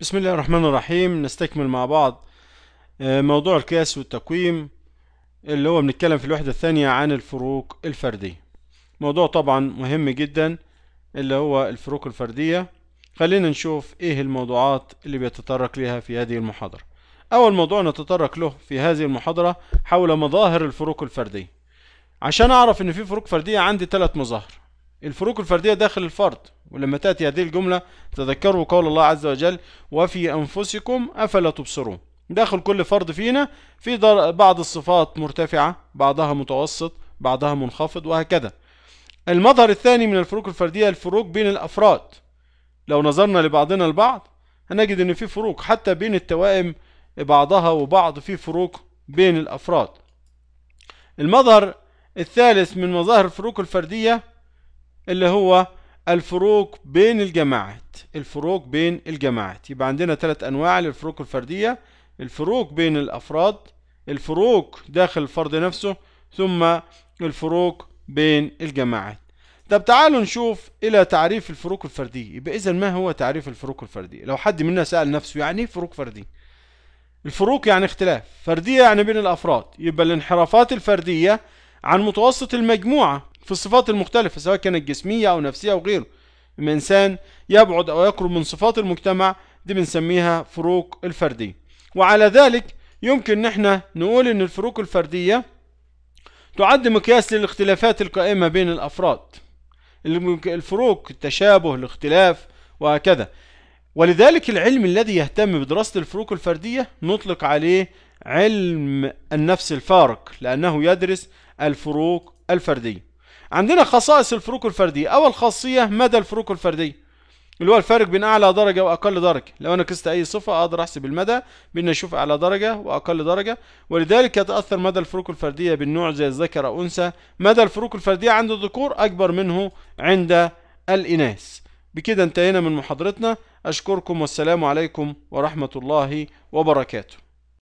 بسم الله الرحمن الرحيم نستكمل مع بعض آه، موضوع القياس والتقويم اللي هو بنتكلم في الوحدة الثانية عن الفروق الفردية موضوع طبعا مهم جدا اللي هو الفروق الفردية خلينا نشوف ايه الموضوعات اللي بيتطرق لها في هذه المحاضرة اول موضوع نتطرق له في هذه المحاضرة حول مظاهر الفروق الفردية عشان اعرف ان في فروق فردية عندي ثلاث مظاهر الفروق الفردية داخل الفرد ولما تأتي هذه الجملة تذكروا قول الله عز وجل وفي أنفسكم أفلا تبصرون داخل كل فرد فينا في بعض الصفات مرتفعة بعضها متوسط بعضها منخفض وهكذا المظهر الثاني من الفروق الفردية الفروق بين الأفراد لو نظرنا لبعضنا البعض هنجد ان في فروق حتى بين التوائم بعضها وبعض في فروق بين الافراد المظهر الثالث من مظاهر الفروق الفردية اللي هو الفروق بين الجماعات الفروق بين الجماعات يبقى عندنا ثلاث انواع للفروق الفرديه الفروق بين الافراد الفروق داخل الفرد نفسه ثم الفروق بين الجماعات طب تعالوا نشوف الى تعريف الفروق الفرديه يبقى اذا ما هو تعريف الفروق الفرديه لو حد منا سال نفسه يعني ايه فروق فرديه الفروق يعني اختلاف فرديه يعني بين الافراد يبقى الانحرافات الفرديه عن متوسط المجموعه في الصفات المختلفة سواء كانت جسمية أو نفسية أو غيره لما إنسان يبعد أو يقرب من صفات المجتمع دي بنسميها فروق الفردية وعلى ذلك يمكن ان احنا نقول ان الفروق الفردية تعد مقياس للاختلافات القائمة بين الأفراد الفروق التشابه الاختلاف وهكذا ولذلك العلم الذي يهتم بدراسة الفروق الفردية نطلق عليه علم النفس الفارق لأنه يدرس الفروق الفردية عندنا خصائص الفروق الفردية أول خاصية مدى الفروق الفردية اللي هو الفارق بين أعلى درجة وأقل درجة لو أنا كست أي صفة أقدر أحسب المدى بأن أشوف أعلى درجة وأقل درجة ولذلك يتأثر مدى الفروق الفردية بالنوع زي الذكر أو أنثى مدى الفروق الفردية عند الذكور أكبر منه عند الإناث بكده انتهينا من محاضرتنا أشكركم والسلام عليكم ورحمة الله وبركاته